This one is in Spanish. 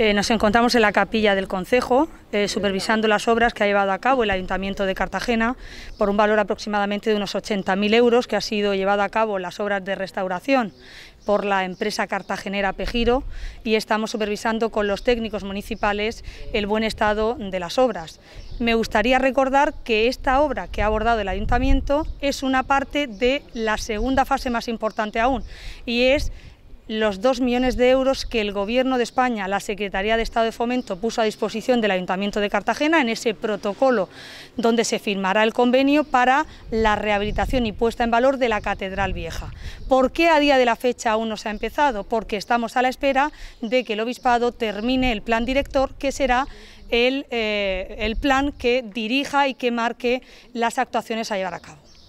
Eh, nos encontramos en la capilla del Concejo, eh, supervisando las obras que ha llevado a cabo el Ayuntamiento de Cartagena por un valor aproximadamente de unos 80.000 euros que ha sido llevado a cabo las obras de restauración por la empresa cartagenera Pejiro y estamos supervisando con los técnicos municipales el buen estado de las obras. Me gustaría recordar que esta obra que ha abordado el Ayuntamiento es una parte de la segunda fase más importante aún y es los dos millones de euros que el Gobierno de España, la Secretaría de Estado de Fomento, puso a disposición del Ayuntamiento de Cartagena en ese protocolo donde se firmará el convenio para la rehabilitación y puesta en valor de la Catedral Vieja. ¿Por qué a día de la fecha aún no se ha empezado? Porque estamos a la espera de que el Obispado termine el plan director, que será el eh, plan que dirija y que marque las actuaciones a llevar a cabo.